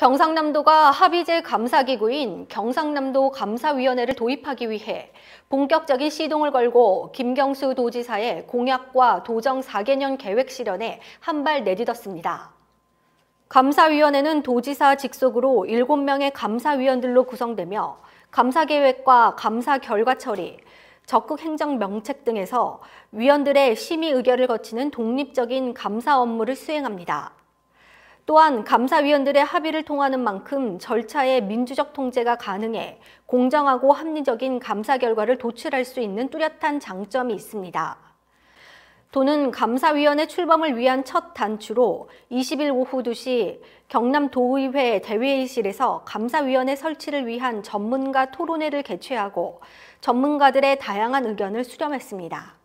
경상남도가 합의제 감사기구인 경상남도 감사위원회를 도입하기 위해 본격적인 시동을 걸고 김경수 도지사의 공약과 도정 4개년 계획 실현에 한 발 내딛었습니다. 감사위원회는 도지사 직속으로 7명의 감사위원들로 구성되며 감사계획과 감사 결과 처리, 적극 행정 명책 등에서 위원들의 심의 의결을 거치는 독립적인 감사 업무를 수행합니다. 또한 감사위원들의 합의를 통하는 만큼 절차의 민주적 통제가 가능해 공정하고 합리적인 감사 결과를 도출할 수 있는 뚜렷한 장점이 있습니다. 도는 감사위원회 출범을 위한 첫 단추로 20일 오후 2시 경남도의회 대회의실에서 감사위원회 설치를 위한 전문가 토론회를 개최하고 전문가들의 다양한 의견을 수렴했습니다.